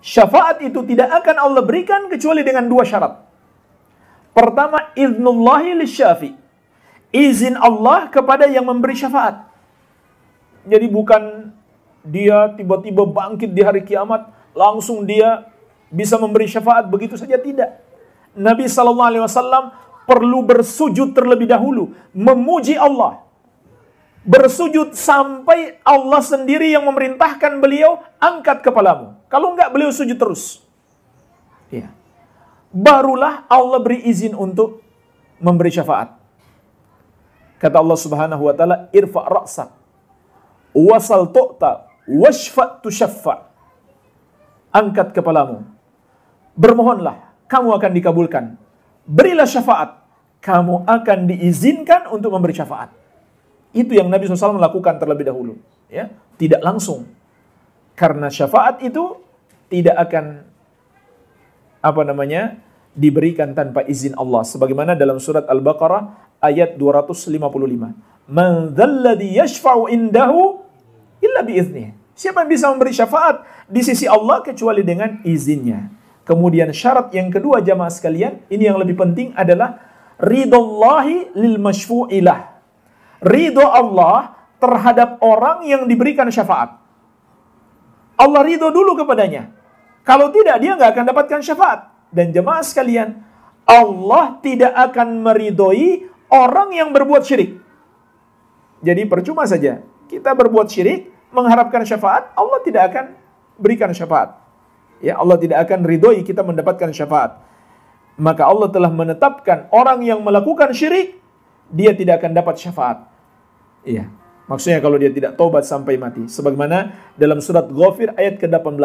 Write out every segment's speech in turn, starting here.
Syafaat itu tidak akan Allah berikan kecuali dengan dua syarat. Pertama, idnullahi lisyafi. Izin Allah kepada yang memberi syafaat. Jadi bukan dia tiba-tiba bangkit di hari kiamat, langsung dia bisa memberi syafaat begitu saja tidak. Nabi saw perlu bersujud terlebih dahulu, memuji Allah, bersujud sampai Allah sendiri yang memerintahkan beliau angkat kepalamu. Kalau enggak beliau sujud terus. Ya. Barulah Allah beri izin untuk memberi syafaat. Kata Allah Subhanahu wa taala, "Irfa' ra'sak wasal tu'ta washfa' tushaffa." Angkat kepalamu. Bermohonlah, kamu akan dikabulkan. Berilah syafaat, kamu akan diizinkan untuk memberi syafaat. Itu yang Nabi SAW melakukan terlebih dahulu. Ya, tidak langsung. Karena syafaat itu tidak akan apa namanya diberikan tanpa izin Allah. Sebagaimana dalam surat Al-Baqarah ayat 255. Man dhalladhi yashfa'u indahu illa biiznih. Siapa yang bisa memberi syafaat di sisi Allah kecuali dengan izinnya. Kemudian syarat yang kedua jamaah sekalian, ini yang lebih penting adalah ridallahi lil masyfu'ilah ridho Allah terhadap orang yang diberikan syafaat. Allah ridho dulu kepadanya. Kalau tidak, dia nggak akan dapatkan syafaat. Dan jemaah sekalian, Allah tidak akan meridhoi orang yang berbuat syirik. Jadi percuma saja kita berbuat syirik, mengharapkan syafaat, Allah tidak akan berikan syafaat. Ya, Allah tidak akan ridhoi kita mendapatkan syafaat. Maka Allah telah menetapkan orang yang melakukan syirik, dia tidak akan dapat syafaat. Iya. Maksudnya kalau dia tidak tobat sampai mati. Sebagaimana dalam surat Ghafir ayat ke-18.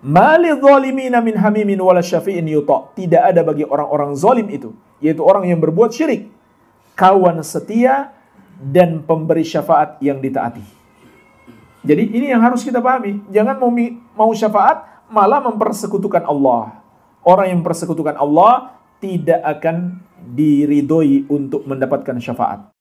Mali zalimina min hamimin wala syafi'in yuta. Tidak ada bagi orang-orang zalim itu. Yaitu orang yang berbuat syirik. Kawan setia dan pemberi syafaat yang ditaati. Jadi ini yang harus kita pahami. Jangan mau, mau syafaat malah mempersekutukan Allah. Orang yang mempersekutukan Allah tidak akan diridoi untuk mendapatkan syafaat.